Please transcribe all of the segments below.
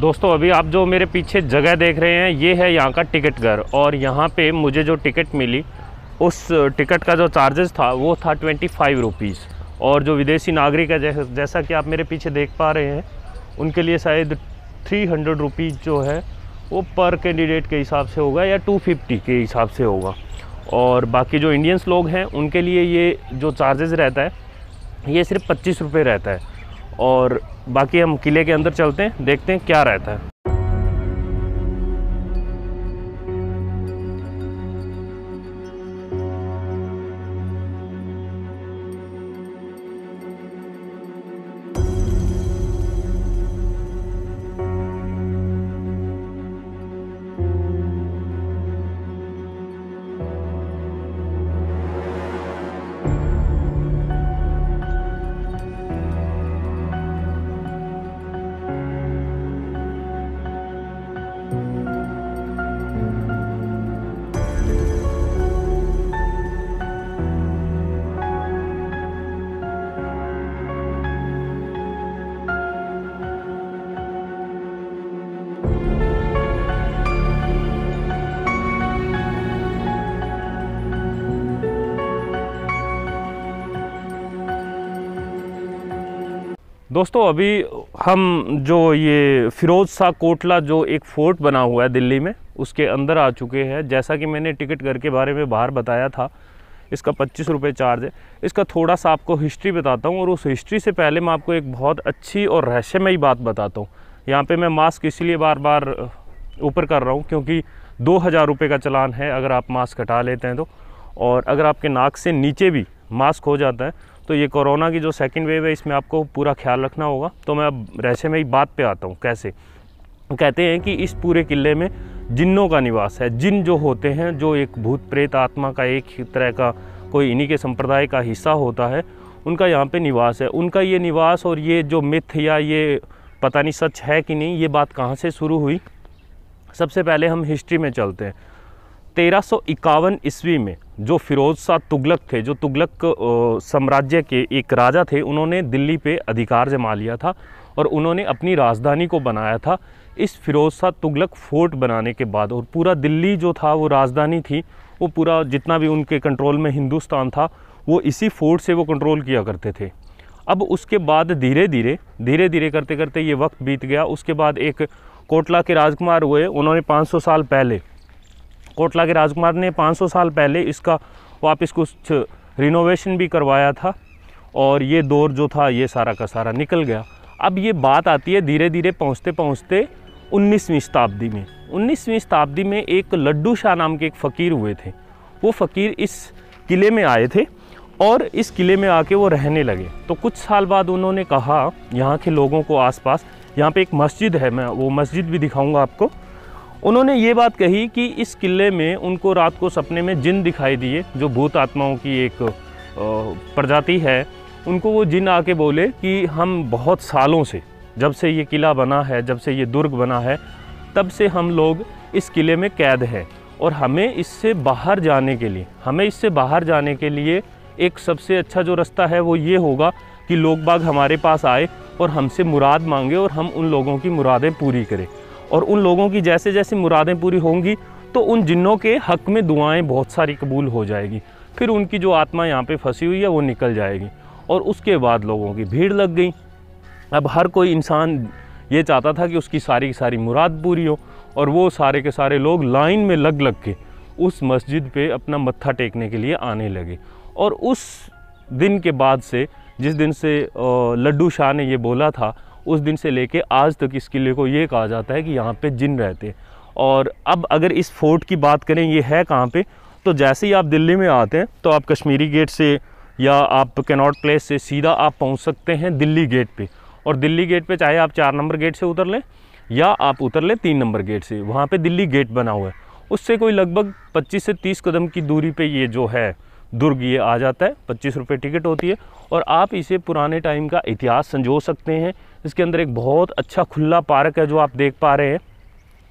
दोस्तों अभी आप जो मेरे पीछे जगह देख रहे हैं ये है यहाँ का टिकट घर और यहाँ पे मुझे जो टिकट मिली उस टिकट का जो चार्जेस था वो था ट्वेंटी फाइव रुपीज़ और जो विदेशी नागरिक है जैसा जैसा कि आप मेरे पीछे देख पा रहे हैं उनके लिए शायद थ्री हंड्रेड रुपीज़ जो है वो पर कैंडिडेट के हिसाब से होगा या टू फिफ्टी के हिसाब से होगा और बाकी जो इंडियंस लोग हैं उनके लिए ये जो चार्जेस रहता है ये सिर्फ पच्चीस रुपये रहता है और बाकी हम किले के अंदर चलते हैं देखते हैं क्या रहता है दोस्तों अभी हम जो ये फ़िरोज़ शाह कोटला जो एक फ़ोर्ट बना हुआ है दिल्ली में उसके अंदर आ चुके हैं जैसा कि मैंने टिकट घर के बारे में बाहर बताया था इसका पच्चीस रुपये चार्ज है इसका थोड़ा सा आपको हिस्ट्री बताता हूँ और उस हिस्ट्री से पहले मैं आपको एक बहुत अच्छी और रहस्यमयी बात बताता हूँ यहाँ पर मैं मास्क इसीलिए बार बार ऊपर कर रहा हूँ क्योंकि दो हज़ार रुपये का चलान है अगर आप मास्क हटा लेते हैं तो और अगर आपके नाक से नीचे भी मास्क हो जाता है तो ये कोरोना की जो सेकेंड वेव है इसमें आपको पूरा ख्याल रखना होगा तो मैं अब रहस्य में ही बात पे आता हूँ कैसे कहते हैं कि इस पूरे किले में जिन्नों का निवास है जिन जो होते हैं जो एक भूत प्रेत आत्मा का एक तरह का कोई इन्हीं के संप्रदाय का हिस्सा होता है उनका यहाँ पे निवास है उनका ये निवास और ये जो मिथ या ये पता नहीं सच है कि नहीं ये बात कहाँ से शुरू हुई सबसे पहले हम हिस्ट्री में चलते हैं तेरह ईस्वी में जो फिरोज़ शाह तुगलक थे जो तुगलक साम्राज्य के एक राजा थे उन्होंने दिल्ली पे अधिकार जमा लिया था और उन्होंने अपनी राजधानी को बनाया था इस फिरोज़ शाह तुगलक फोर्ट बनाने के बाद और पूरा दिल्ली जो था वो राजधानी थी वो पूरा जितना भी उनके कंट्रोल में हिंदुस्तान था वो इसी फोर्ट से वो कंट्रोल किया करते थे अब उसके बाद धीरे धीरे धीरे धीरे करते करते ये वक्त बीत गया उसके बाद एक कोटला के राजकुमार हुए उन्होंने 500 साल पहले कोटला के राजकुमार ने 500 साल पहले इसका वापस कुछ रिनोवेशन भी करवाया था और ये दौर जो था ये सारा का सारा निकल गया अब ये बात आती है धीरे धीरे पहुँचते पहुँचते उन्नीसवीं शताब्दी में उन्नीसवीं शताब्दी में एक लड्डू शाह नाम के एक फ़कीर हुए थे वो फ़कीर इस किले में आए थे और इस किले में आके वो रहने लगे तो कुछ साल बाद उन्होंने कहा यहाँ के लोगों को आसपास यहाँ पे एक मस्जिद है मैं वो मस्जिद भी दिखाऊंगा आपको उन्होंने ये बात कही कि इस किले में उनको रात को सपने में जिन दिखाई दिए जो भूत आत्माओं की एक प्रजाति है उनको वो जिन आके बोले कि हम बहुत सालों से जब से ये किला बना है जब से ये दुर्ग बना है तब से हम लोग इस किले में कैद हैं और हमें इससे बाहर जाने के लिए हमें इससे बाहर जाने के लिए एक सबसे अच्छा जो रास्ता है वो ये होगा कि लोग बाग हमारे पास आए और हमसे मुराद मांगे और हम उन लोगों की मुरादें पूरी करें और उन लोगों की जैसे जैसे मुरादें पूरी होंगी तो उन जिन्नों के हक में दुआएं बहुत सारी कबूल हो जाएगी फिर उनकी जो आत्मा यहाँ पे फंसी हुई है वो निकल जाएगी और उसके बाद लोगों की भीड़ लग गई अब हर कोई इंसान ये चाहता था कि उसकी सारी की सारी मुराद पूरी हो और वो सारे के सारे लोग लाइन में लग लग के उस मस्जिद पे अपना मत्था टेकने के लिए आने लगे और उस दिन के बाद से जिस दिन से लड्डू शाह ने ये बोला था उस दिन से लेके आज तक इस किले को ये कहा जाता है कि यहाँ पे जिन रहते हैं और अब अगर इस फोर्ट की बात करें ये है कहाँ पे तो जैसे ही आप दिल्ली में आते हैं तो आप कश्मीरी गेट से या आप कैनॉट प्लेस से सीधा आप पहुँच सकते हैं दिल्ली गेट पर और दिल्ली गेट पर चाहे आप चार नंबर गेट से उतर लें या आप उतर लें तीन नंबर गेट से वहाँ पर दिल्ली गेट बना हुआ है उससे कोई लगभग पच्चीस से तीस कदम की दूरी पर ये जो है दुर्ग ये आ जाता है पच्चीस रुपये टिकट होती है और आप इसे पुराने टाइम का इतिहास संजो सकते हैं इसके अंदर एक बहुत अच्छा खुला पार्क है जो आप देख पा रहे हैं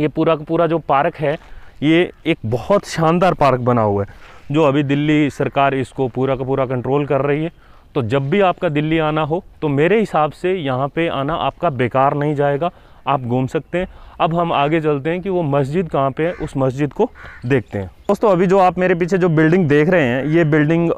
ये पूरा का पूरा जो पार्क है ये एक बहुत शानदार पार्क बना हुआ है जो अभी दिल्ली सरकार इसको पूरा का पूरा कंट्रोल कर रही है तो जब भी आपका दिल्ली आना हो तो मेरे हिसाब से यहाँ पे आना आपका बेकार नहीं जाएगा आप घूम सकते हैं अब हम आगे चलते हैं कि वो मस्जिद कहाँ पे है उस मस्जिद को देखते हैं दोस्तों अभी जो आप मेरे पीछे जो बिल्डिंग देख रहे हैं ये बिल्डिंग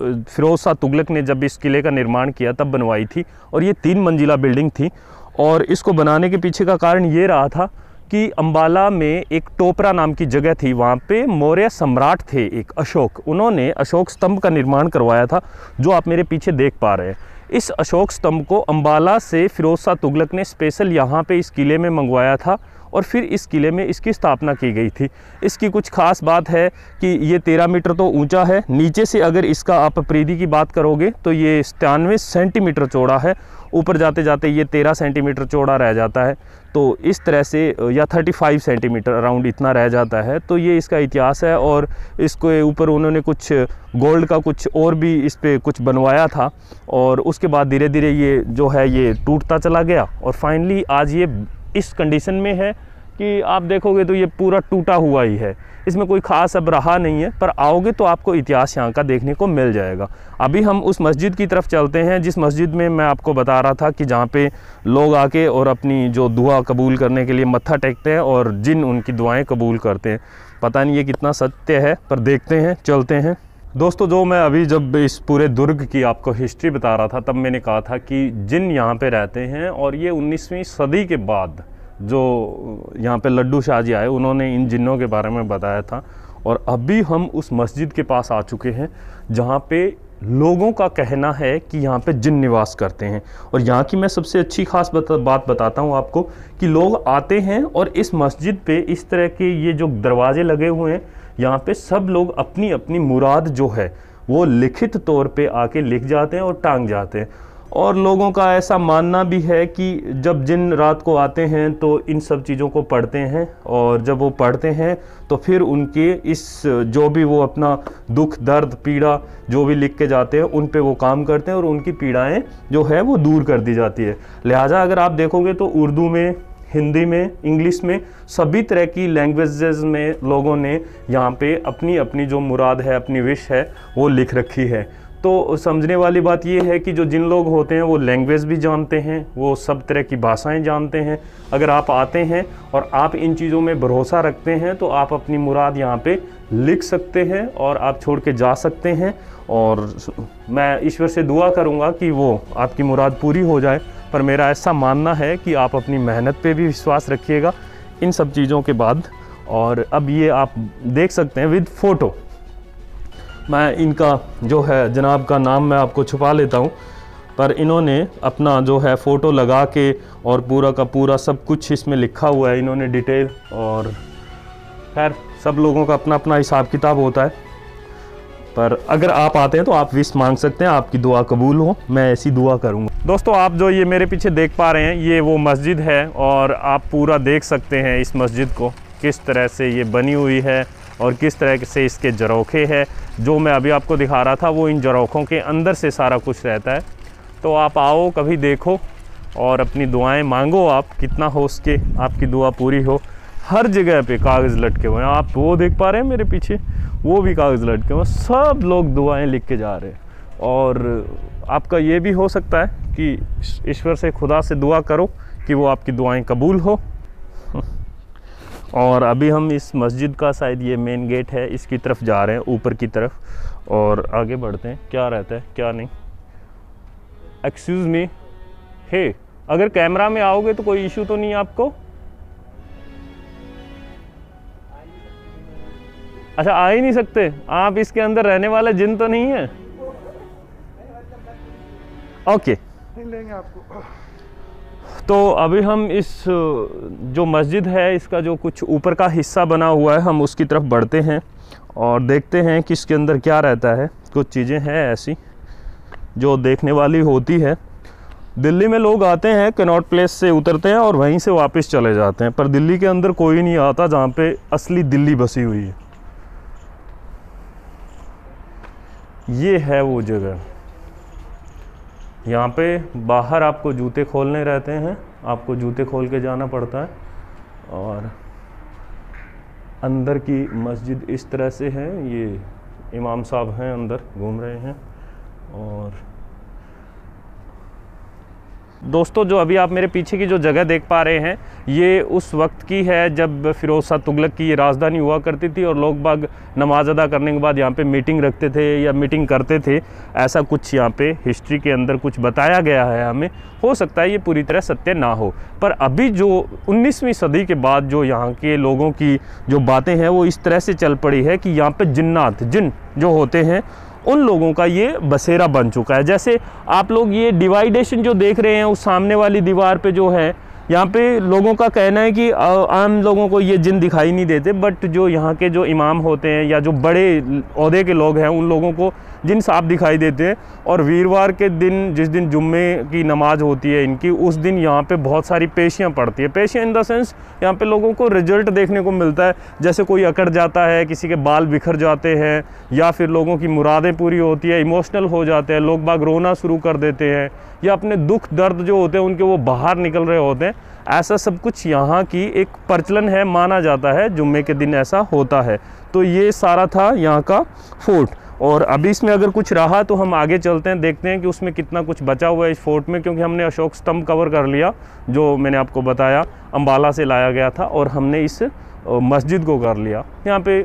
फिरोज शाह तुगलक ने जब इस किले का निर्माण किया तब बनवाई थी और ये तीन मंजिला बिल्डिंग थी और इसको बनाने के पीछे का कारण ये रहा था कि अम्बाला में एक टोपरा नाम की जगह थी वहाँ पे मौर्य सम्राट थे एक अशोक उन्होंने अशोक स्तंभ का निर्माण करवाया था जो आप मेरे पीछे देख पा रहे हैं इस अशोक स्तंभ को अम्बाला से फिरोज शाह तुगलक ने स्पेशल यहाँ पे इस किले में मंगवाया था और फिर इस किले में इसकी स्थापना की गई थी इसकी कुछ खास बात है कि ये तेरह मीटर तो ऊंचा है नीचे से अगर इसका आप प्रीति की बात करोगे तो ये सतानवे सेंटीमीटर चौड़ा है ऊपर जाते जाते ये तेरह सेंटीमीटर चौड़ा रह जाता है तो इस तरह से या थर्टी फाइव सेंटीमीटर अराउंड इतना रह जाता है तो ये इसका इतिहास है और इसके ऊपर उन्होंने कुछ गोल्ड का कुछ और भी इस पर कुछ बनवाया था और उसके बाद धीरे धीरे ये जो है ये टूटता चला गया और फाइनली आज ये इस कंडीशन में है कि आप देखोगे तो ये पूरा टूटा हुआ ही है इसमें कोई ख़ास अब रहा नहीं है पर आओगे तो आपको इतिहास यहाँ का देखने को मिल जाएगा अभी हम उस मस्जिद की तरफ चलते हैं जिस मस्जिद में मैं आपको बता रहा था कि जहाँ पे लोग आके और अपनी जो दुआ कबूल करने के लिए मत्था टेकते हैं और जिन उनकी दुआएँ कबूल करते हैं पता नहीं ये कितना सत्य है पर देखते हैं चलते हैं दोस्तों जो मैं अभी जब इस पूरे दुर्ग की आपको हिस्ट्री बता रहा था तब मैंने कहा था कि जिन यहाँ पे रहते हैं और ये 19वीं सदी के बाद जो यहाँ पे लड्डू शाह जी आए उन्होंने इन जिन्नों के बारे में बताया था और अभी हम उस मस्जिद के पास आ चुके हैं जहाँ पे लोगों का कहना है कि यहाँ पे जिन निवास करते हैं और यहाँ की मैं सबसे अच्छी खास बता, बात बताता हूँ आपको कि लोग आते हैं और इस मस्जिद पे इस तरह के ये जो दरवाजे लगे हुए हैं यहाँ पे सब लोग अपनी अपनी मुराद जो है वो लिखित तौर पे आके लिख जाते हैं और टांग जाते हैं और लोगों का ऐसा मानना भी है कि जब जिन रात को आते हैं तो इन सब चीज़ों को पढ़ते हैं और जब वो पढ़ते हैं तो फिर उनके इस जो भी वो अपना दुख दर्द पीड़ा जो भी लिख के जाते हैं उन पे वो काम करते हैं और उनकी पीड़ाएं जो है वो दूर कर दी जाती है लिहाजा अगर आप देखोगे तो उर्दू में हिंदी में इंग्लिश में सभी तरह की लैंग्वेजेस में लोगों ने यहाँ पे अपनी अपनी जो मुराद है अपनी विश है वो लिख रखी है तो समझने वाली बात यह है कि जो जिन लोग होते हैं वो लैंग्वेज भी जानते हैं वो सब तरह की भाषाएं जानते हैं अगर आप आते हैं और आप इन चीज़ों में भरोसा रखते हैं तो आप अपनी मुराद यहाँ पे लिख सकते हैं और आप छोड़ के जा सकते हैं और मैं ईश्वर से दुआ करूँगा कि वो आपकी मुराद पूरी हो जाए पर मेरा ऐसा मानना है कि आप अपनी मेहनत पर भी विश्वास रखिएगा इन सब चीज़ों के बाद और अब ये आप देख सकते हैं विद फ़ोटो मैं इनका जो है जनाब का नाम मैं आपको छुपा लेता हूँ पर इन्होंने अपना जो है फ़ोटो लगा के और पूरा का पूरा सब कुछ इसमें लिखा हुआ है इन्होंने डिटेल और खैर सब लोगों का अपना अपना हिसाब किताब होता है पर अगर आप आते हैं तो आप विश मांग सकते हैं आपकी दुआ कबूल हो मैं ऐसी दुआ करूँगा दोस्तों आप जो ये मेरे पीछे देख पा रहे हैं ये वो मस्जिद है और आप पूरा देख सकते हैं इस मस्जिद को किस तरह से ये बनी हुई है और किस तरह से इसके जरोखे हैं जो मैं अभी आपको दिखा रहा था वो इन जरोखों के अंदर से सारा कुछ रहता है तो आप आओ कभी देखो और अपनी दुआएं मांगो आप कितना हो उसके आपकी दुआ पूरी हो हर जगह पे कागज़ लटके हुए हैं आप वो देख पा रहे हैं मेरे पीछे वो भी कागज़ लटके हुए हैं सब लोग दुआएं लिख के जा रहे हैं और आपका ये भी हो सकता है कि ईश्वर से खुदा से दुआ करो कि वो आपकी दुआएं कबूल हो और अभी हम इस मस्जिद का शायद ये मेन गेट है इसकी तरफ जा रहे हैं ऊपर की तरफ और आगे बढ़ते हैं क्या रहता है क्या नहीं एक्सक्यूज़ मी हे अगर कैमरा में आओगे तो कोई इशू तो नहीं आपको अच्छा आ ही नहीं सकते आप इसके अंदर रहने वाला जिन तो नहीं है ओके okay. आपको तो अभी हम इस जो मस्जिद है इसका जो कुछ ऊपर का हिस्सा बना हुआ है हम उसकी तरफ बढ़ते हैं और देखते हैं कि इसके अंदर क्या रहता है कुछ चीज़ें हैं ऐसी जो देखने वाली होती है दिल्ली में लोग आते हैं कनॉट प्लेस से उतरते हैं और वहीं से वापस चले जाते हैं पर दिल्ली के अंदर कोई नहीं आता जहाँ पे असली दिल्ली बसी हुई है ये है वो जगह यहाँ पे बाहर आपको जूते खोलने रहते हैं आपको जूते खोल के जाना पड़ता है और अंदर की मस्जिद इस तरह से है ये इमाम साहब हैं अंदर घूम रहे हैं और दोस्तों जो अभी आप मेरे पीछे की जो जगह देख पा रहे हैं ये उस वक्त की है जब फिरोज शाह तुगलक की ये राजधानी हुआ करती थी और लोग बाग नमाज अदा करने के बाद यहाँ पे मीटिंग रखते थे या मीटिंग करते थे ऐसा कुछ यहाँ पे हिस्ट्री के अंदर कुछ बताया गया है हमें हो सकता है ये पूरी तरह सत्य ना हो पर अभी जो उन्नीसवीं सदी के बाद जो यहाँ के लोगों की जो बातें हैं वो इस तरह से चल पड़ी है कि यहाँ पर जिन्नात जिन जो होते हैं उन लोगों का ये बसेरा बन चुका है जैसे आप लोग ये डिवाइडेशन जो देख रहे हैं उस सामने वाली दीवार पे जो है यहाँ पे लोगों का कहना है कि आम लोगों को ये जिन दिखाई नहीं देते बट जो यहाँ के जो इमाम होते हैं या जो बड़े अहदे के लोग हैं उन लोगों को जिन सांप दिखाई देते हैं और वीरवार के दिन जिस दिन जुम्मे की नमाज होती है इनकी उस दिन यहाँ पे बहुत सारी पेशियाँ पड़ती है पेशियाँ इन द सेंस यहाँ पे लोगों को रिजल्ट देखने को मिलता है जैसे कोई अकड़ जाता है किसी के बाल बिखर जाते हैं या फिर लोगों की मुरादें पूरी होती है इमोशनल हो जाते हैं लोग बाग रोना शुरू कर देते हैं या अपने दुख दर्द जो होते हैं उनके वो बाहर निकल रहे होते हैं ऐसा सब कुछ यहाँ की एक प्रचलन है माना जाता है जुम्मे के दिन ऐसा होता है तो ये सारा था यहाँ का फोर्ट और अभी इसमें अगर कुछ रहा तो हम आगे चलते हैं देखते हैं कि उसमें कितना कुछ बचा हुआ है इस फोर्ट में क्योंकि हमने अशोक स्तंभ कवर कर लिया जो मैंने आपको बताया अम्बाला से लाया गया था और हमने इस मस्जिद को कर लिया यहाँ पे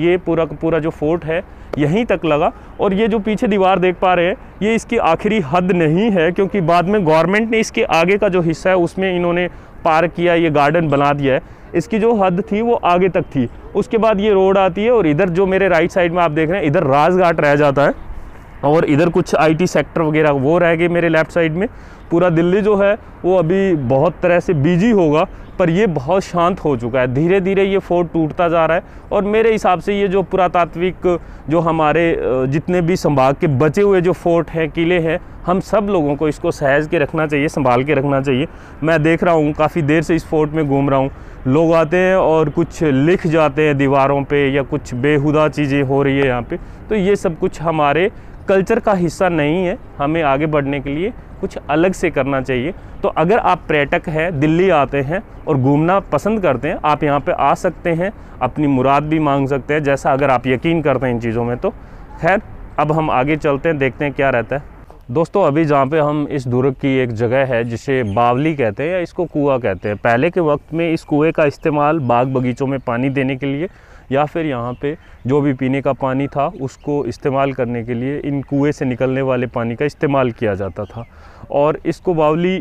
ये पूरा पूरा जो फोर्ट है यहीं तक लगा और ये जो पीछे दीवार देख पा रहे हैं ये इसकी आखिरी हद नहीं है क्योंकि बाद में गवर्नमेंट ने इसके आगे का जो हिस्सा है उसमें इन्होंने पार्क किया ये गार्डन बना दिया है इसकी जो हद थी वो आगे तक थी उसके बाद ये रोड आती है और इधर जो मेरे राइट साइड में आप देख रहे हैं इधर राजघाट रह जाता है और इधर कुछ आईटी सेक्टर वगैरह वो रह गए मेरे लेफ़्ट साइड में पूरा दिल्ली जो है वो अभी बहुत तरह से बिजी होगा पर ये बहुत शांत हो चुका है धीरे धीरे ये फोर्ट टूटता जा रहा है और मेरे हिसाब से ये जो पुरातात्विक जो हमारे जितने भी संभाग के बचे हुए जो फोर्ट हैं किले हैं हम सब लोगों को इसको सहज के रखना चाहिए संभाल के रखना चाहिए मैं देख रहा हूँ काफ़ी देर से इस फोर्ट में घूम रहा हूँ लोग आते हैं और कुछ लिख जाते हैं दीवारों पर या कुछ बेहुदा चीज़ें हो रही है यहाँ पर तो ये सब कुछ हमारे कल्चर का हिस्सा नहीं है हमें आगे बढ़ने के लिए कुछ अलग से करना चाहिए तो अगर आप पर्यटक हैं दिल्ली आते हैं और घूमना पसंद करते हैं आप यहाँ पे आ सकते हैं अपनी मुराद भी मांग सकते हैं जैसा अगर आप यकीन करते हैं इन चीज़ों में तो खैर अब हम आगे चलते हैं देखते हैं क्या रहता है दोस्तों अभी जहाँ पे हम इस दुर्ग की एक जगह है जिसे बावली कहते हैं या इसको कुआ कहते हैं पहले के वक्त में इस कुएँ का इस्तेमाल बाग बगीचों में पानी देने के लिए या फिर यहाँ पे जो भी पीने का पानी था उसको इस्तेमाल करने के लिए इन कुएँ से निकलने वाले पानी का इस्तेमाल किया जाता था और इसको बावली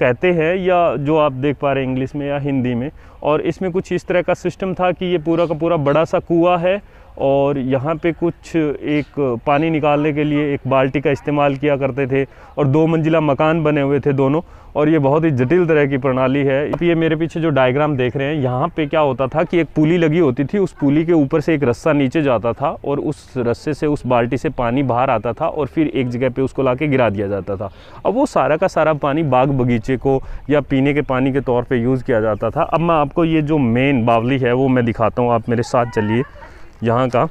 कहते हैं या जो आप देख पा रहे हैं इंग्लिश में या हिंदी में और इसमें कुछ इस तरह का सिस्टम था कि ये पूरा का पूरा बड़ा सा कुआ है और यहाँ पे कुछ एक पानी निकालने के लिए एक बाल्टी का इस्तेमाल किया करते थे और दो मंजिला मकान बने हुए थे दोनों और ये बहुत ही जटिल तरह की प्रणाली है ये मेरे पीछे जो डायग्राम देख रहे हैं यहाँ पे क्या होता था कि एक पुली लगी होती थी उस पुली के ऊपर से एक रस्सा नीचे जाता था और उस रस्से से उस बाल्टी से पानी बाहर आता था और फिर एक जगह पे उसको ला के गिरा दिया जाता था अब वो सारा का सारा पानी बाग बगीचे को या पीने के पानी के तौर पर यूज़ किया जाता था अब मैं आपको ये जो मेन बावली है वो मैं दिखाता हूँ आप मेरे साथ चलिए यहाँ का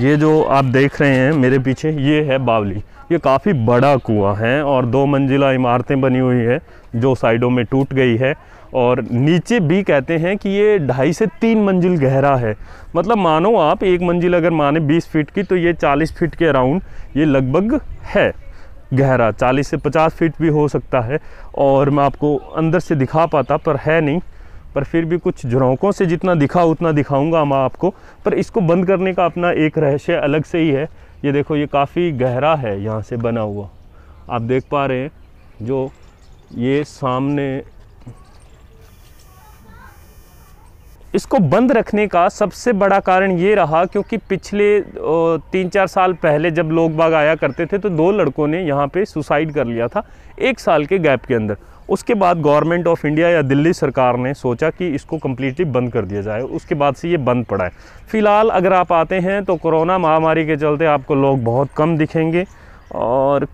ये जो आप देख रहे हैं मेरे पीछे ये है बावली ये काफ़ी बड़ा कुआ है और दो मंजिला इमारतें बनी हुई है जो साइडों में टूट गई है और नीचे भी कहते हैं कि ये ढाई से तीन मंजिल गहरा है मतलब मानो आप एक मंजिल अगर माने 20 फीट की तो ये 40 फीट के अराउंड ये लगभग है गहरा 40 से 50 फीट भी हो सकता है और मैं आपको अंदर से दिखा पाता पर है नहीं पर फिर भी कुछ झरोंकों से जितना दिखा उतना दिखाऊंगा मैं आपको पर इसको बंद करने का अपना एक रहस्य अलग से ही है ये देखो ये काफ़ी गहरा है यहाँ से बना हुआ आप देख पा रहे हैं जो ये सामने इसको बंद रखने का सबसे बड़ा कारण ये रहा क्योंकि पिछले तीन चार साल पहले जब लोग बाग आया करते थे तो दो लड़कों ने यहाँ पे सुसाइड कर लिया था एक साल के गैप के अंदर उसके बाद गवर्नमेंट ऑफ इंडिया या दिल्ली सरकार ने सोचा कि इसको कम्प्लीटली बंद कर दिया जाए उसके बाद से ये बंद पड़ा है फ़िलहाल अगर आप आते हैं तो कोरोना महामारी के चलते आपको लोग बहुत कम दिखेंगे और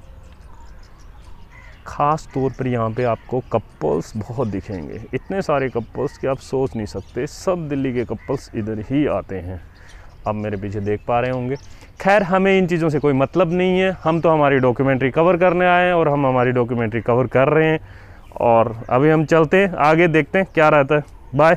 ख़ास तौर पर यहाँ पे आपको कपल्स बहुत दिखेंगे इतने सारे कपल्स कि आप सोच नहीं सकते सब दिल्ली के कपल्स इधर ही आते हैं आप मेरे पीछे देख पा रहे होंगे खैर हमें इन चीज़ों से कोई मतलब नहीं है हम तो हमारी डॉक्यूमेंट्री कवर करने आए हैं और हम हमारी डॉक्यूमेंट्री कवर कर रहे हैं और अभी हम चलते हैं आगे देखते हैं क्या रहता है बाय